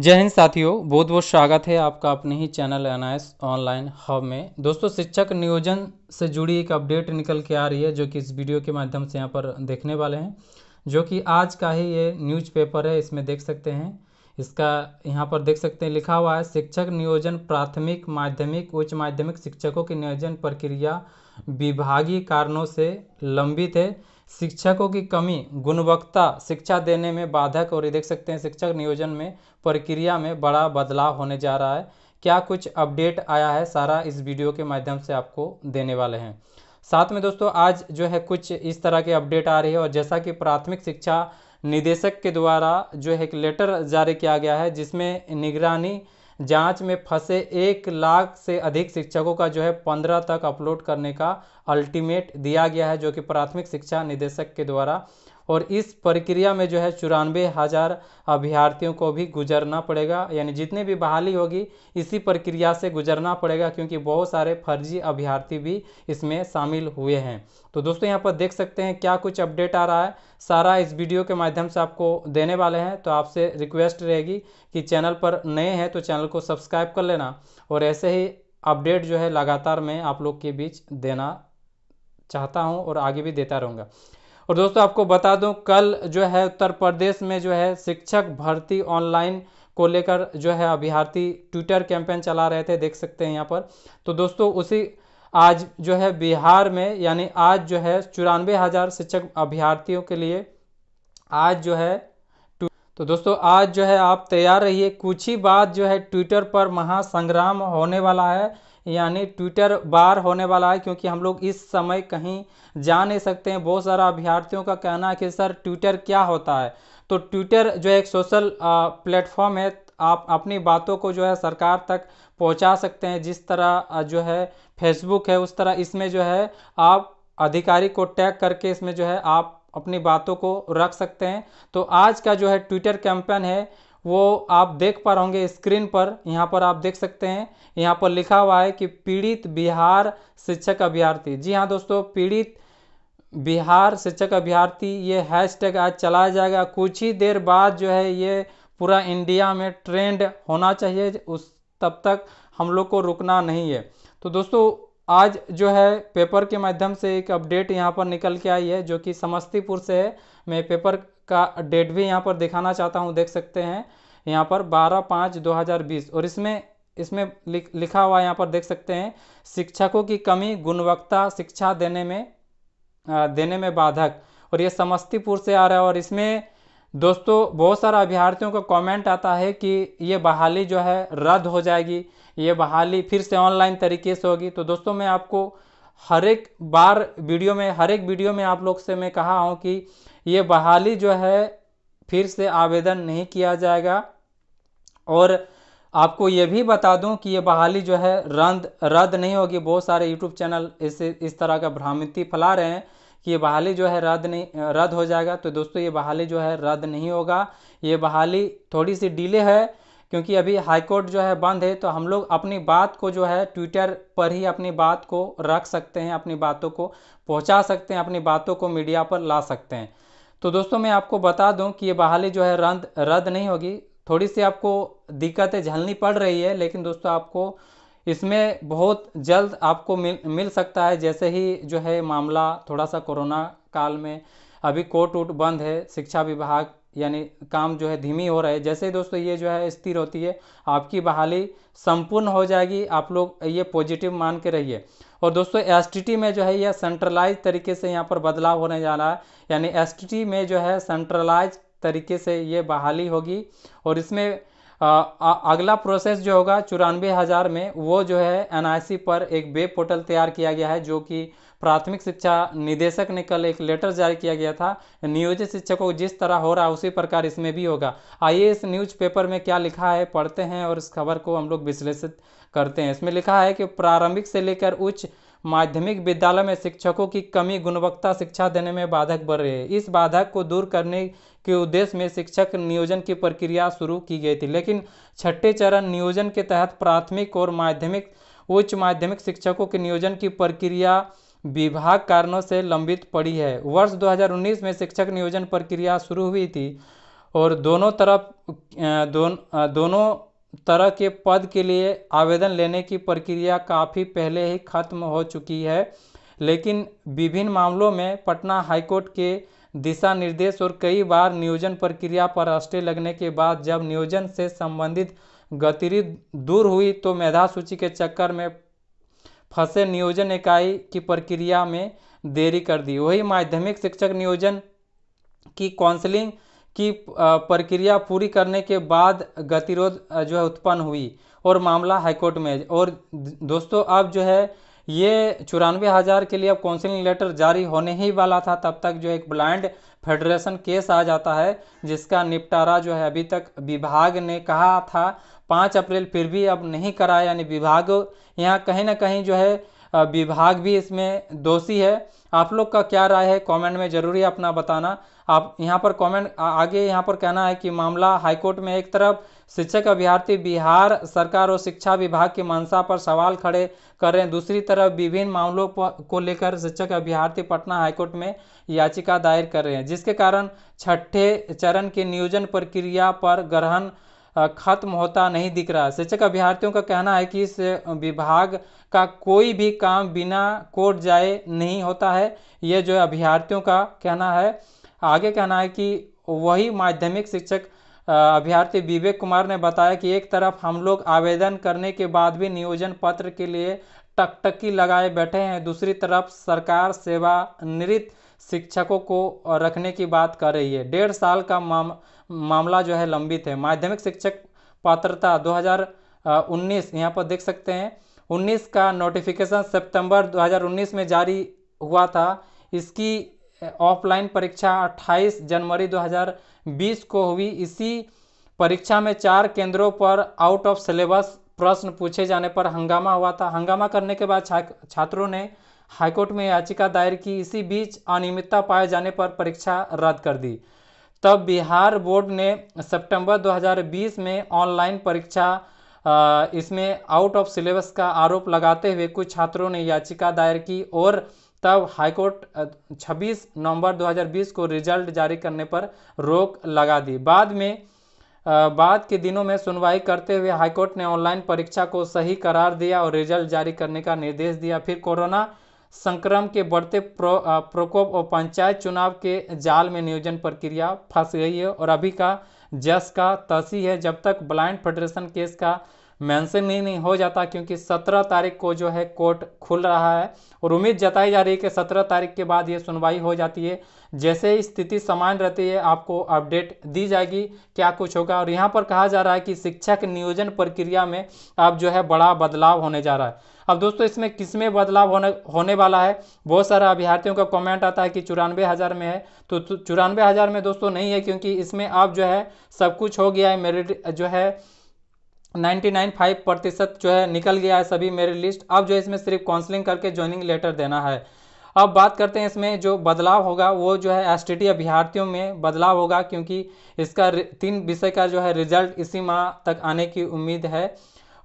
जय हिंद साथियों बहुत बहुत स्वागत है आपका अपने ही चैनल एन ऑनलाइन हब में दोस्तों शिक्षक नियोजन से जुड़ी एक अपडेट निकल के आ रही है जो कि इस वीडियो के माध्यम से यहाँ पर देखने वाले हैं जो कि आज का ही ये न्यूज़पेपर है इसमें देख सकते हैं इसका यहाँ पर देख सकते हैं लिखा हुआ है शिक्षक नियोजन प्राथमिक माध्यमिक उच्च माध्यमिक शिक्षकों की नियोजन प्रक्रिया विभागीय कारणों से लंबित है शिक्षकों की कमी गुणवत्ता शिक्षा देने में बाधक और ये देख सकते हैं शिक्षक नियोजन में प्रक्रिया में बड़ा बदलाव होने जा रहा है क्या कुछ अपडेट आया है सारा इस वीडियो के माध्यम से आपको देने वाले हैं साथ में दोस्तों आज जो है कुछ इस तरह के अपडेट आ रही है और जैसा कि प्राथमिक शिक्षा निदेशक के द्वारा जो है एक लेटर जारी किया गया है जिसमें निगरानी जांच में फंसे एक लाख से अधिक शिक्षकों का जो है पंद्रह तक अपलोड करने का अल्टीमेट दिया गया है जो कि प्राथमिक शिक्षा निदेशक के द्वारा और इस प्रक्रिया में जो है चौरानवे हज़ार अभ्यर्थियों को भी गुजरना पड़ेगा यानी जितने भी बहाली होगी इसी प्रक्रिया से गुजरना पड़ेगा क्योंकि बहुत सारे फर्जी अभ्यर्थी भी इसमें शामिल हुए हैं तो दोस्तों यहाँ पर देख सकते हैं क्या कुछ अपडेट आ रहा है सारा इस वीडियो के माध्यम से आपको देने वाले हैं तो आपसे रिक्वेस्ट रहेगी कि चैनल पर नए हैं तो चैनल को सब्सक्राइब कर लेना और ऐसे ही अपडेट जो है लगातार मैं आप लोग के बीच देना चाहता हूं और आगे भी देता रहूँगा और दोस्तों आपको बता दूं कल जो है उत्तर प्रदेश में जो है शिक्षक भर्ती ऑनलाइन को लेकर जो है अभ्यर्थी ट्विटर कैंपेन चला रहे थे देख सकते हैं यहाँ पर तो दोस्तों उसी आज जो है बिहार में यानी आज जो है चौरानवे हज़ार शिक्षक अभ्यर्थियों के लिए आज जो है तो दोस्तों आज जो है आप तैयार रहिए कुछ ही बात जो है ट्विटर पर महासंग्राम होने वाला है यानी ट्विटर बार होने वाला है क्योंकि हम लोग इस समय कहीं जा नहीं सकते हैं बहुत सारा अभ्यर्थियों का कहना है कि सर ट्विटर क्या होता है तो ट्विटर जो एक सोशल प्लेटफॉर्म है आप अपनी बातों को जो है सरकार तक पहुंचा सकते हैं जिस तरह जो है फेसबुक है उस तरह इसमें जो है आप अधिकारी को टैग करके इसमें जो है आप अपनी बातों को रख सकते हैं तो आज का जो है ट्विटर कैंपेन है वो आप देख पा होंगे स्क्रीन पर यहाँ पर आप देख सकते हैं यहाँ पर लिखा हुआ है कि पीड़ित बिहार शिक्षक अभ्यर्थी जी हाँ दोस्तों पीड़ित बिहार शिक्षक अभ्यर्थी ये हैशटैग आज चलाया जाएगा कुछ ही देर बाद जो है ये पूरा इंडिया में ट्रेंड होना चाहिए उस तब तक हम लोग को रुकना नहीं है तो दोस्तों आज जो है पेपर के माध्यम से एक अपडेट यहाँ पर निकल के आई है जो कि समस्तीपुर से है मैं पेपर का डेट भी यहाँ पर दिखाना चाहता हूँ देख सकते हैं यहाँ पर बारह पाँच दो हज़ार बीस और इसमें इसमें लिखा हुआ यहाँ पर देख सकते हैं शिक्षकों की कमी गुणवत्ता शिक्षा देने में देने में बाधक और ये समस्तीपुर से आ रहा है और इसमें दोस्तों बहुत सारा अभ्यर्थियों का कमेंट आता है कि ये बहाली जो है रद्द हो जाएगी ये बहाली फिर से ऑनलाइन तरीके से होगी तो दोस्तों मैं आपको हर एक बार वीडियो में हर एक वीडियो में आप लोग से मैं कहा हूँ कि ये बहाली जो है फिर से आवेदन नहीं किया जाएगा और आपको ये भी बता दूं कि ये बहाली जो है रंद रद्द नहीं होगी बहुत सारे यूट्यूब चैनल इस इस तरह का भ्रामिति फैला रहे हैं कि ये बहाली जो है रद्द नहीं रद्द हो जाएगा तो दोस्तों ये बहाली जो है रद्द नहीं होगा ये बहाली थोड़ी सी डिले है क्योंकि अभी हाईकोर्ट जो है बंद है तो हम लोग अपनी बात को जो है ट्विटर पर ही अपनी बात को रख सकते हैं अपनी बातों को पहुंचा सकते हैं अपनी बातों को मीडिया पर ला सकते हैं तो दोस्तों मैं आपको बता दूं कि ये बहाली जो है रद्द रद्द नहीं होगी थोड़ी सी आपको दिक्कतें झलनी पड़ रही है लेकिन दोस्तों आपको इसमें बहुत जल्द आपको मिल मिल सकता है जैसे ही जो है मामला थोड़ा सा कोरोना काल में अभी कोर्ट उर्ट बंद है शिक्षा विभाग यानी काम जो है धीमी हो रहा है जैसे दोस्तों ये जो है स्थिर होती है आपकी बहाली संपूर्ण हो जाएगी आप लोग ये पॉजिटिव मान के रहिए और दोस्तों एस में जो है यह सेंट्रलाइज तरीके से यहाँ पर बदलाव होने जा रहा है यानी एस में जो है सेंट्रलाइज तरीके से ये बहाली होगी और इसमें आ, आ, अगला प्रोसेस जो होगा चौरानवे हज़ार में वो जो है एनआईसी पर एक वेब पोर्टल तैयार किया गया है जो कि प्राथमिक शिक्षा निदेशक ने कल एक लेटर जारी किया गया था नियोजित शिक्षकों को जिस तरह हो रहा उसी प्रकार इसमें भी होगा आइए इस न्यूज़पेपर में क्या लिखा है पढ़ते हैं और इस खबर को हम लोग विश्लेषित करते हैं इसमें लिखा है कि प्रारंभिक से लेकर उच्च माध्यमिक विद्यालय में शिक्षकों की कमी गुणवत्ता शिक्षा देने में बाधक बढ़ रही है इस बाधक को दूर करने के उद्देश्य में शिक्षक नियोजन की प्रक्रिया शुरू की गई थी लेकिन छठे चरण नियोजन के तहत प्राथमिक और माध्यमिक उच्च माध्यमिक शिक्षकों के नियोजन की प्रक्रिया विभाग कारणों से लंबित पड़ी है वर्ष 2019 में शिक्षक नियोजन प्रक्रिया शुरू हुई थी और दोनों तरफ दोन, दोनों तरह के पद के लिए आवेदन लेने की प्रक्रिया काफ़ी पहले ही खत्म हो चुकी है लेकिन विभिन्न मामलों में पटना हाईकोर्ट के दिशा निर्देश और कई बार नियोजन प्रक्रिया पर अस्टे लगने के बाद जब नियोजन से संबंधित गतिविधि दूर हुई तो मेधा सूची के चक्कर में फंसे नियोजन इकाई की प्रक्रिया में देरी कर दी वही माध्यमिक शिक्षक नियोजन की काउंसलिंग की प्रक्रिया पूरी करने के बाद गतिरोध जो है उत्पन्न हुई और मामला हाईकोर्ट में और दोस्तों अब जो है ये चौरानवे हज़ार के लिए अब काउंसिलिंग लेटर जारी होने ही वाला था तब तक जो एक ब्लाइंड फेडरेशन केस आ जाता है जिसका निपटारा जो है अभी तक विभाग ने कहा था पाँच अप्रैल फिर भी अब नहीं करा यानी विभाग यहाँ कहीं ना कहीं जो है विभाग भी इसमें दोषी है आप लोग का क्या राय है कमेंट में जरूरी अपना बताना आप यहाँ पर कमेंट आगे यहाँ पर कहना है कि मामला हाईकोर्ट में एक तरफ शिक्षक अभ्यर्थी बिहार सरकार और शिक्षा विभाग की मंशा पर सवाल खड़े कर रहे हैं दूसरी तरफ विभिन्न मामलों को लेकर शिक्षक अभ्यर्थी पटना हाईकोर्ट में याचिका दायर कर रहे हैं जिसके कारण छठे चरण के नियोजन प्रक्रिया पर ग्रहण खत्म होता नहीं दिख रहा शिक्षक अभ्यर्थियों का कहना है कि इस विभाग का कोई भी काम बिना कोर्ट जाए नहीं होता है यह जो अभ्यर्थियों का कहना है आगे कहना है कि वही माध्यमिक शिक्षक अभ्यर्थी विवेक कुमार ने बताया कि एक तरफ हम लोग आवेदन करने के बाद भी नियोजन पत्र के लिए टकटकी लगाए बैठे हैं दूसरी तरफ सरकार सेवा निरित शिक्षकों को रखने की बात कर रही है डेढ़ साल का माम, मामला जो है लंबित है माध्यमिक शिक्षक पात्रता 2019 यहाँ पर देख सकते हैं 19 का नोटिफिकेशन सितंबर 2019 में जारी हुआ था इसकी ऑफलाइन परीक्षा 28 जनवरी 2020 को हुई इसी परीक्षा में चार केंद्रों पर आउट ऑफ सिलेबस प्रश्न पूछे जाने पर हंगामा हुआ था हंगामा करने के बाद छात्रों ने हाईकोर्ट में याचिका दायर की इसी बीच अनियमितता पाए जाने पर परीक्षा रद्द कर दी तब बिहार बोर्ड ने सितंबर 2020 में ऑनलाइन परीक्षा इसमें आउट ऑफ सिलेबस का आरोप लगाते हुए कुछ छात्रों ने याचिका दायर की और तब हाईकोर्ट 26 नवंबर 2020 को रिजल्ट जारी करने पर रोक लगा दी बाद में बाद के दिनों में सुनवाई करते हुए हाईकोर्ट ने ऑनलाइन परीक्षा को सही करार दिया और रिजल्ट जारी करने का निर्देश दिया फिर कोरोना संक्रमण के बढ़ते प्रो, प्रकोप और पंचायत चुनाव के जाल में नियोजन प्रक्रिया फंस गई है और अभी का जस का तसी है जब तक ब्लाइंड फेडरेशन केस का मेंशन नहीं, नहीं हो जाता क्योंकि सत्रह तारीख को जो है कोर्ट खुल रहा है और उम्मीद जताई जा रही है कि सत्रह तारीख के बाद ये सुनवाई हो जाती है जैसे ही स्थिति समान रहती है आपको अपडेट दी जाएगी क्या कुछ होगा और यहाँ पर कहा जा रहा है कि शिक्षा के नियोजन प्रक्रिया में अब जो है बड़ा बदलाव होने जा रहा है अब दोस्तों इसमें किसमें बदलाव होने होने वाला है बहुत सारा अभ्यर्थियों का कमेंट आता है कि चुरानवे हज़ार में है तो, तो चुरानवे हज़ार में दोस्तों नहीं है क्योंकि इसमें अब जो है सब कुछ हो गया है मेरिट जो है फाइव प्रतिशत जो है निकल गया है सभी मेरे लिस्ट अब जो इसमें सिर्फ काउंसलिंग करके ज्वाइनिंग लेटर देना है अब बात करते हैं इसमें जो बदलाव होगा वो जो है एस टी अभ्यार्थियों में बदलाव होगा क्योंकि इसका तीन विषय का जो है रिजल्ट इसी माह तक आने की उम्मीद है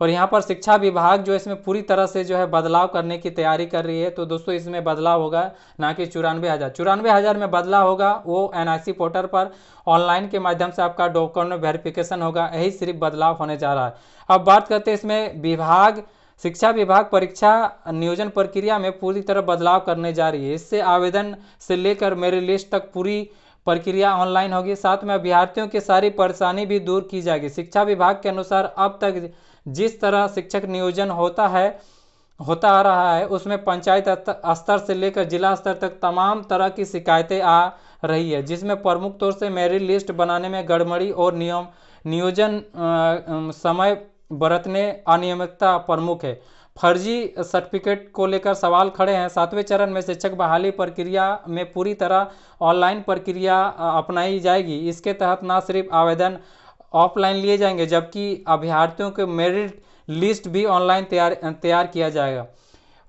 और यहाँ पर शिक्षा विभाग जो इसमें पूरी तरह से जो है बदलाव करने की तैयारी कर रही है तो दोस्तों इसमें बदलाव होगा ना कि चौरानवे हज़ार चौरानवे हज़ार में बदलाव होगा वो एन पोर्टल पर ऑनलाइन के माध्यम से आपका डॉक्यूमेंट वेरिफिकेशन होगा यही सिर्फ बदलाव होने जा रहा है अब बात करते हैं इसमें विभाग शिक्षा विभाग परीक्षा नियोजन प्रक्रिया में पूरी तरह बदलाव करने जा रही है इससे आवेदन से लेकर मेरी लिस्ट तक पूरी प्रक्रिया ऑनलाइन होगी साथ में अभ्यर्थियों की सारी परेशानी भी दूर की जाएगी शिक्षा विभाग के अनुसार अब तक जिस तरह शिक्षक नियोजन होता है होता आ रहा है उसमें पंचायत स्तर से लेकर जिला स्तर तक तमाम तरह की शिकायतें आ रही है जिसमें प्रमुख तौर से मेरिट लिस्ट बनाने में गड़बड़ी और नियम नियोजन समय बरतने अनियमितता प्रमुख है फर्जी सर्टिफिकेट को लेकर सवाल खड़े हैं सातवें चरण में शिक्षक बहाली प्रक्रिया में पूरी तरह ऑनलाइन प्रक्रिया अपनाई जाएगी इसके तहत न सिर्फ आवेदन ऑफलाइन लिए जाएंगे जबकि अभ्यर्थियों के मेरिट लिस्ट भी ऑनलाइन तैयार तैयार किया जाएगा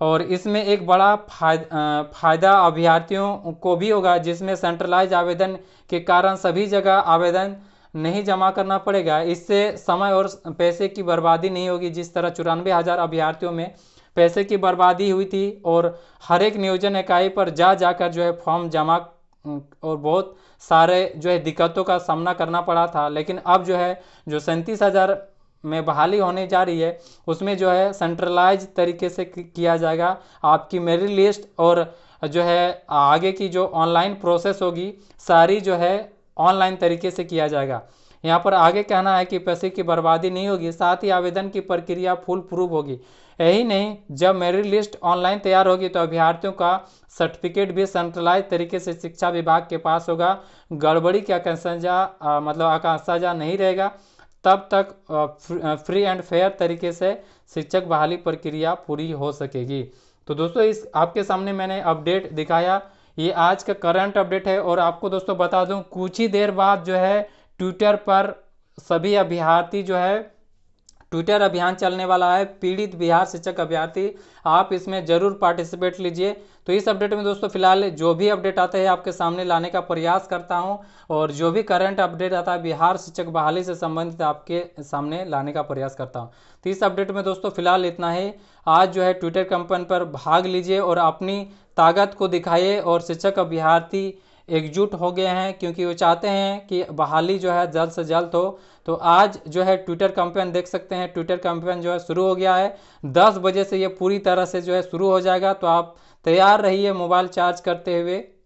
और इसमें एक बड़ा फायदा अभ्यर्थियों को भी होगा जिसमें सेंट्रलाइज आवेदन के कारण सभी जगह आवेदन नहीं जमा करना पड़ेगा इससे समय और पैसे की बर्बादी नहीं होगी जिस तरह चौरानवे हज़ार अभ्यर्थियों में पैसे की बर्बादी हुई थी और हर एक नियोजन इकाई पर जा जाकर जो है फॉर्म जमा और बहुत सारे जो है दिक्कतों का सामना करना पड़ा था लेकिन अब जो है जो सैंतीस हज़ार में बहाली होने जा रही है उसमें जो है सेंट्रलाइज तरीके से किया जाएगा आपकी मेरिट लिस्ट और जो है आगे की जो ऑनलाइन प्रोसेस होगी सारी जो है ऑनलाइन तरीके से किया जाएगा यहाँ पर आगे कहना है कि पैसे की बर्बादी नहीं होगी साथ ही आवेदन की प्रक्रिया फुल प्रूफ होगी यही नहीं जब मेरिट लिस्ट ऑनलाइन तैयार होगी तो अभ्यर्थियों का सर्टिफिकेट भी सेंट्रलाइज तरीके से शिक्षा विभाग के पास होगा गड़बड़ी की आकांक्षा मतलब आकांक्षाजा नहीं रहेगा तब तक फ्री एंड फेयर तरीके से शिक्षक बहाली प्रक्रिया पूरी हो सकेगी तो दोस्तों इस आपके सामने मैंने अपडेट दिखाया ये आज का करंट अपडेट है और आपको दोस्तों बता दूं कुछ ही देर बाद जो है ट्विटर पर सभी अभ्यर्थी जो है ट्विटर अभियान चलने वाला है पीड़ित बिहार शिक्षक अभ्यर्थी आप इसमें जरूर पार्टिसिपेट लीजिए तो इस अपडेट में दोस्तों फिलहाल जो भी अपडेट आते हैं आपके सामने लाने का प्रयास करता हूँ और जो भी करंट अपडेट आता है बिहार शिक्षक बहाली से संबंधित आपके सामने लाने का प्रयास करता हूँ तो इस अपडेट में दोस्तों फिलहाल इतना ही आज जो है ट्विटर कंपन पर भाग लीजिए और अपनी ताकत को दिखाइए और शिक्षक अभ्यर्थी एकजुट हो गए हैं क्योंकि वो चाहते हैं कि बहाली जो है जल्द से जल्द हो तो आज जो है ट्विटर कैंपेन देख सकते हैं ट्विटर कैंपेन जो है शुरू हो गया है दस बजे से ये पूरी तरह से जो है शुरू हो जाएगा तो आप तैयार रहिए मोबाइल चार्ज करते हुए